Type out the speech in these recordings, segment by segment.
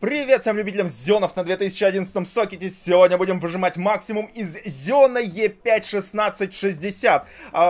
Привет всем любителям зионов на 2011 сокете. Сегодня будем выжимать максимум из зиона e 5 1660.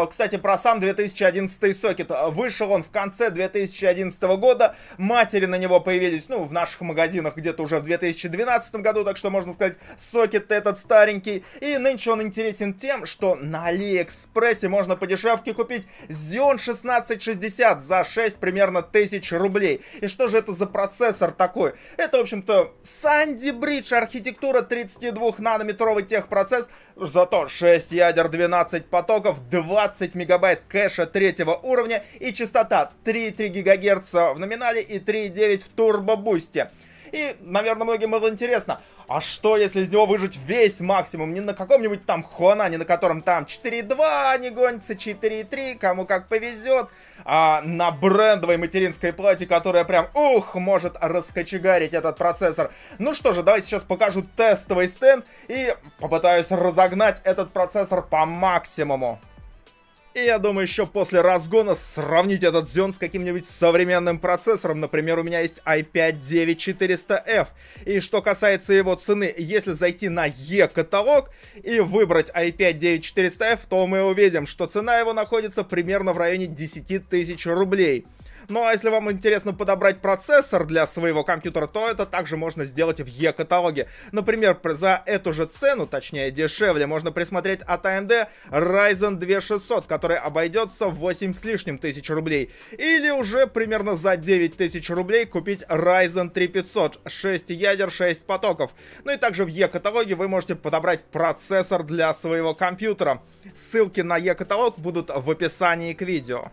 Кстати, про сам 2011 сокет. Вышел он в конце 2011 года. Матери на него появились, ну, в наших магазинах где-то уже в 2012 году. Так что можно сказать, сокет этот старенький. И нынче он интересен тем, что на Алиэкспрессе можно по дешевке купить Xeon 1660 за 6 примерно тысяч рублей. И что же это за процессор такой? Это общем-то, Санди Бридж, архитектура 32-нанометровый техпроцесс, зато 6 ядер, 12 потоков, 20 мегабайт кэша третьего уровня и частота 3,3 ГГц в номинале и 3,9 в турбобусте. И, наверное, многим было интересно, а что, если из него выжить весь максимум? Не на каком-нибудь там Хуанане, на котором там 4.2 не гонится, 4.3, кому как повезет. А на брендовой материнской плате, которая прям, ух, может раскочегарить этот процессор. Ну что же, давайте сейчас покажу тестовый стенд и попытаюсь разогнать этот процессор по максимуму. И я думаю, еще после разгона сравнить этот Xeon с каким-нибудь современным процессором. Например, у меня есть i5-9400F. И что касается его цены, если зайти на E-каталог и выбрать i5-9400F, то мы увидим, что цена его находится примерно в районе 10 тысяч рублей. Ну а если вам интересно подобрать процессор для своего компьютера, то это также можно сделать в E-каталоге. Например, за эту же цену, точнее дешевле, можно присмотреть от а AMD Ryzen 2600, который обойдется в 8 с лишним тысяч рублей. Или уже примерно за 9 тысяч рублей купить Ryzen 3500, 6 ядер, 6 потоков. Ну и также в E-каталоге вы можете подобрать процессор для своего компьютера. Ссылки на E-каталог будут в описании к видео.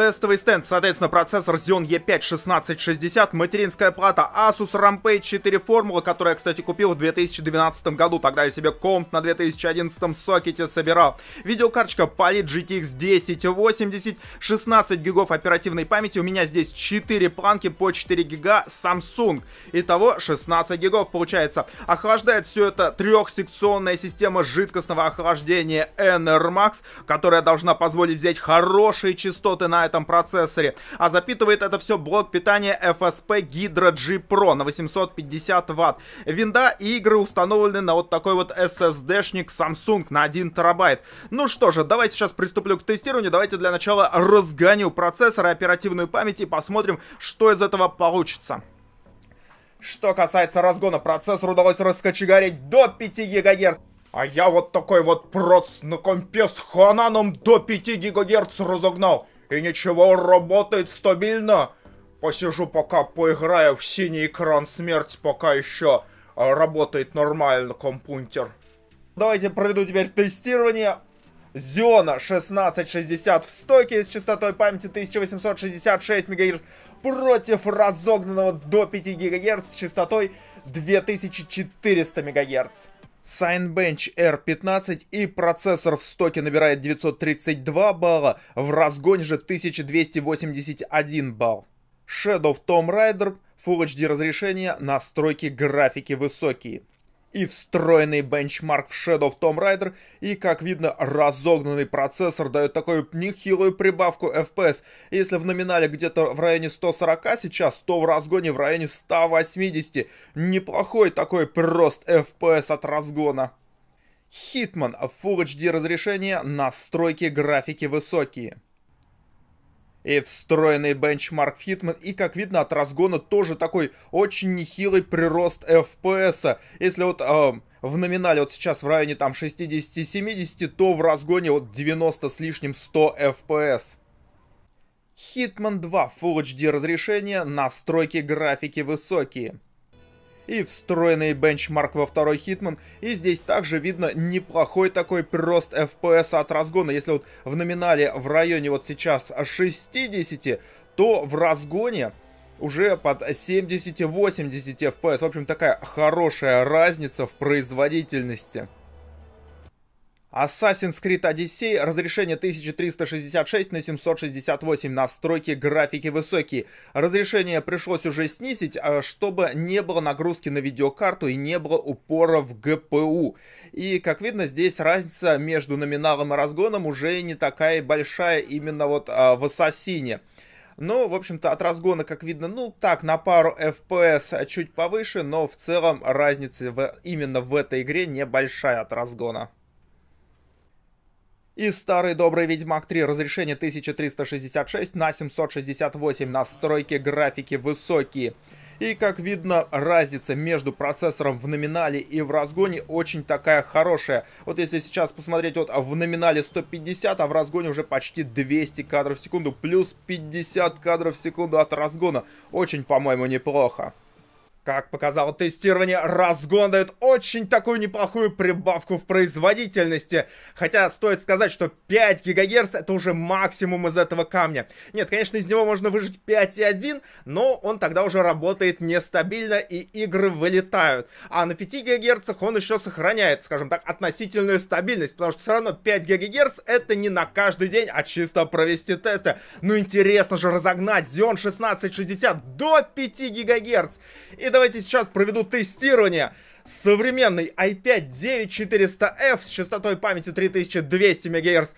Тестовый стенд, соответственно, процессор Xeon E5 1660, материнская плата Asus Rampage 4 формула, которую я, кстати, купил в 2012 году. Тогда я себе комп на 2011 сокете собирал. Видеокарточка Polit GTX 1080, 16 гигов оперативной памяти. У меня здесь 4 планки по 4 гига Samsung. Итого 16 гигов получается. Охлаждает все это трехсекционная система жидкостного охлаждения NR которая должна позволить взять хорошие частоты на этом процессоре. А запитывает это все блок питания FSP Hydra G Pro на 850 ватт. Винда и игры установлены на вот такой вот SSD-шник Samsung на 1 терабайт. Ну что же, давайте сейчас приступлю к тестированию. Давайте для начала разгоню процессор и оперативную память и посмотрим, что из этого получится. Что касается разгона, процессору удалось раскочегарить до 5 ГГц. А я вот такой вот проц на компе с хананом до 5 ГГц разогнал. И ничего, работает стабильно. Посижу пока, поиграю в синий экран смерти, пока еще э, работает нормально компьютер. Давайте проведу теперь тестирование. Зиона 1660 в стоке с частотой памяти 1866 МГц против разогнанного до 5 ГГц с частотой 2400 МГц. Signbench R15 и процессор в стоке набирает 932 балла, в разгоне же 1281 балл. Shadow Tomb Raider Full HD разрешение, настройки графики высокие и встроенный бенчмарк в Shadow of Tomb Raider, и, как видно, разогнанный процессор дает такую нехилую прибавку FPS. Если в номинале где-то в районе 140 сейчас, то в разгоне в районе 180. Неплохой такой прирост FPS от разгона. Hitman Full HD разрешение, настройки графики высокие и встроенный бенчмарк Hitman, и, как видно, от разгона тоже такой очень нехилый прирост FPS. -а. Если вот э, в номинале вот сейчас в районе там 60-70, то в разгоне вот 90 с лишним 100 FPS. Hitman 2 Full HD разрешение, настройки графики высокие и встроенный бенчмарк во второй Хитман. И здесь также видно неплохой такой прирост FPS от разгона. Если вот в номинале в районе вот сейчас 60, то в разгоне уже под 70-80 FPS. В общем, такая хорошая разница в производительности. Assassin's Creed Odyssey, разрешение 1366 на 768, настройки графики высокие. Разрешение пришлось уже снизить, а, чтобы не было нагрузки на видеокарту и не было упора в GPU. И, как видно, здесь разница между номиналом и разгоном уже не такая большая именно вот а, в Ассасине. Ну в общем-то, от разгона, как видно, ну так, на пару FPS чуть повыше, но в целом разница в, именно в этой игре небольшая от разгона. И старый добрый Ведьмак 3 разрешение 1366 на 768 настройки графики высокие. И как видно, разница между процессором в номинале и в разгоне очень такая хорошая. Вот если сейчас посмотреть, вот в номинале 150, а в разгоне уже почти 200 кадров в секунду, плюс 50 кадров в секунду от разгона. Очень, по-моему, неплохо. Как показало тестирование, разгон дает очень такую неплохую прибавку в производительности. Хотя стоит сказать, что 5 ГГц это уже максимум из этого камня. Нет, конечно, из него можно выжить 5,1, но он тогда уже работает нестабильно и игры вылетают. А на 5 ГГц он еще сохраняет, скажем так, относительную стабильность, потому что все равно 5 ГГц это не на каждый день, а чисто провести тесты. Ну интересно же разогнать Xeon 1660 до 5 ГГц. И давай давайте сейчас проведу тестирование современной i5-9400F с частотой памяти 3200 МГц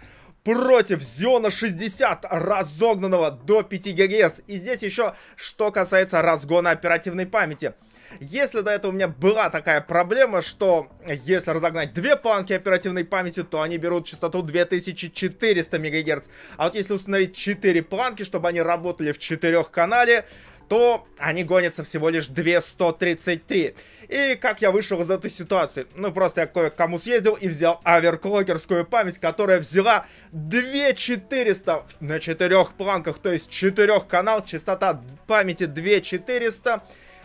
против Xeon 60 разогнанного до 5 ГГц. И здесь еще что касается разгона оперативной памяти. Если до этого у меня была такая проблема, что если разогнать две планки оперативной памяти, то они берут частоту 2400 МГц. А вот если установить 4 планки, чтобы они работали в 4 канале, то они гонятся всего лишь 2133. И как я вышел из этой ситуации? Ну, просто я кое-кому съездил и взял оверклокерскую память, которая взяла 2400 на четырех планках, то есть четырех канал, частота памяти 2400.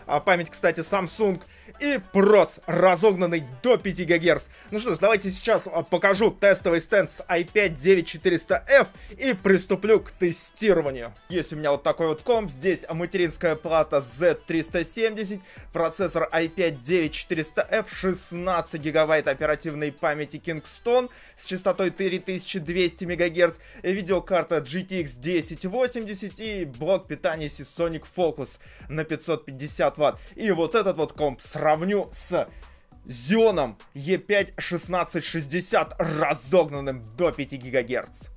А память, кстати, Samsung и проц, разогнанный до 5 ГГц. Ну что ж, давайте сейчас а, покажу тестовый стенд с i5-9400F и приступлю к тестированию. Есть у меня вот такой вот комп, здесь материнская плата Z370, процессор i5-9400F, 16 гигабайт оперативной памяти Kingston с частотой 3200 МГц, видеокарта GTX 1080 и блок питания Seasonic Focus на 550 ватт. И вот этот вот комп сразу сравню с Xeon E5 1660 разогнанным до 5 ГГц.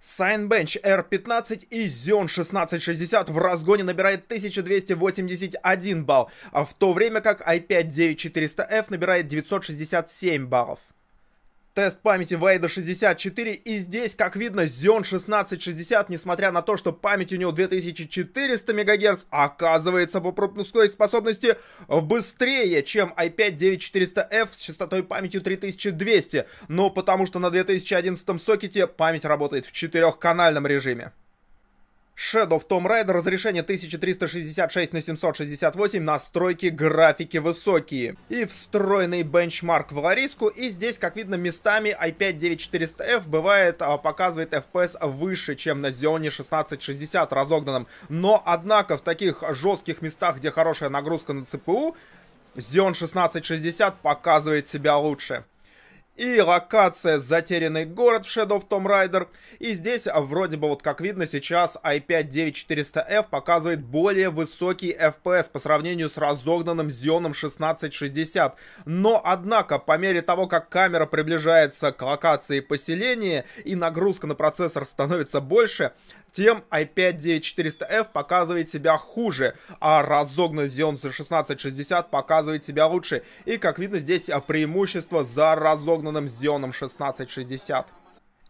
Signbench R15 и Xeon 1660 в разгоне набирает 1281 балл, а в то время как i5-9400F набирает 967 баллов. Тест памяти Вейда 64 и здесь, как видно, Xeon 1660, несмотря на то, что память у него 2400 МГц, оказывается по пропускной способности быстрее, чем i5-9400F с частотой памятью 3200, но потому что на 2011 сокете память работает в четырехканальном режиме. Shadow of Tomb Raider, разрешение 1366 на 768, настройки графики высокие. И встроенный бенчмарк в Лариску, и здесь, как видно, местами i5-9400F бывает, а, показывает FPS выше, чем на Xeon 1660 разогнанном. Но, однако, в таких жестких местах, где хорошая нагрузка на CPU, Xeon 1660 показывает себя лучше и локация «Затерянный город» в Shadow of Tomb Raider. И здесь, вроде бы, вот как видно сейчас, i5-9400F показывает более высокий FPS по сравнению с разогнанным Xeon 1660. Но, однако, по мере того, как камера приближается к локации поселения и нагрузка на процессор становится больше, тем i5-9400F показывает себя хуже, а разогнанный Xeon 1660 показывает себя лучше. И как видно здесь а, преимущество за разогнанным Xeon 1660.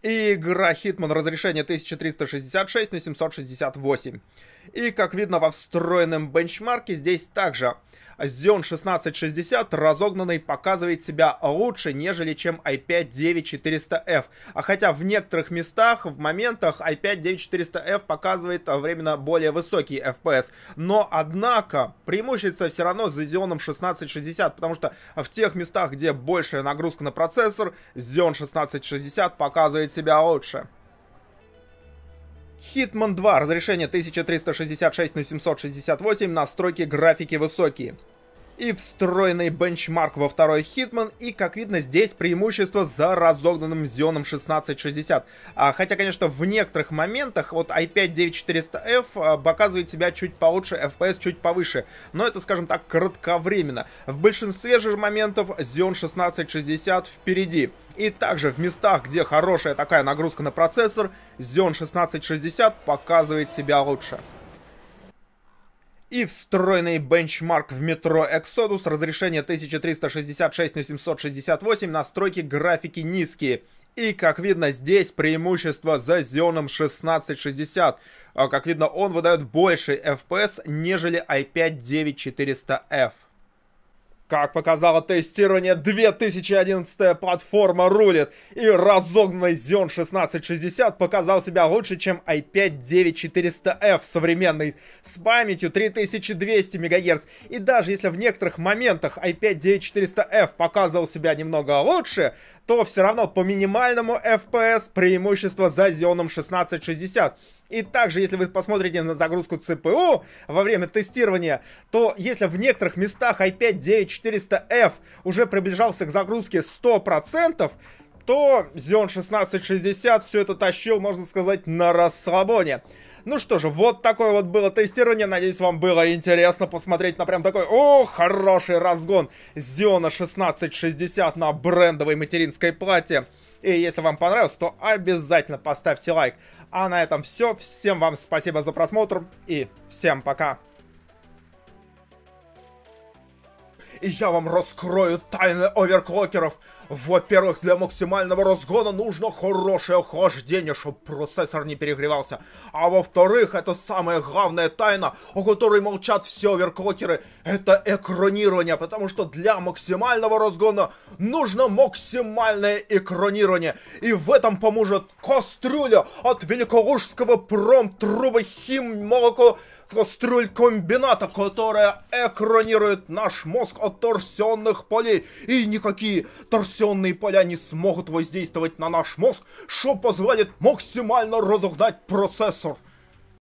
игра Hitman разрешение 1366 на 768. И, как видно во встроенном бенчмарке, здесь также Xeon 1660 разогнанный показывает себя лучше, нежели чем i5-9400F. А хотя в некоторых местах, в моментах i5-9400F показывает временно более высокий FPS. Но, однако, преимущество все равно за Xeon 1660, потому что в тех местах, где большая нагрузка на процессор, Xeon 1660 показывает себя лучше. Hitman 2, разрешение 1366 на 768, настройки графики высокие и встроенный бенчмарк во второй Хитман, и, как видно, здесь преимущество за разогнанным Xeon 1660. А, хотя, конечно, в некоторых моментах вот i5-9400F а, показывает себя чуть получше, FPS чуть повыше, но это, скажем так, кратковременно. В большинстве же моментов Xeon 1660 впереди. И также в местах, где хорошая такая нагрузка на процессор, Xeon 1660 показывает себя лучше и встроенный бенчмарк в метро Exodus, разрешение 1366 на 768, настройки графики низкие. И как видно здесь преимущество за Xenon 1660. А, как видно он выдает больше FPS, нежели i5 9400F. Как показало тестирование, 2011 платформа рулит, и разогнанный Xeon 1660 показал себя лучше, чем i5-9400F современный, с памятью 3200 МГц, и даже если в некоторых моментах i5-9400F показывал себя немного лучше, то все равно по минимальному FPS преимущество за Xeon 1660, и также, если вы посмотрите на загрузку ЦПУ во время тестирования, то если в некоторых местах i5-9400F уже приближался к загрузке 100%, то Xeon 1660 все это тащил, можно сказать, на расслабоне. Ну что же, вот такое вот было тестирование. Надеюсь, вам было интересно посмотреть на прям такой, о, хороший разгон Xeon 1660 на брендовой материнской плате. И если вам понравилось, то обязательно поставьте лайк. А на этом все. Всем вам спасибо за просмотр и всем пока. и я вам раскрою тайны оверклокеров. Во-первых, для максимального разгона нужно хорошее охлаждение, чтобы процессор не перегревался. А во-вторых, это самая главная тайна, о которой молчат все оверклокеры, это экранирование, потому что для максимального разгона нужно максимальное экранирование. И в этом поможет кастрюля от великолужского промтрубы хим молоко кастрюль комбината, которая экранирует наш мозг от торсионных полей. И никакие торсионные поля не смогут воздействовать на наш мозг, что позволит максимально разогнать процессор.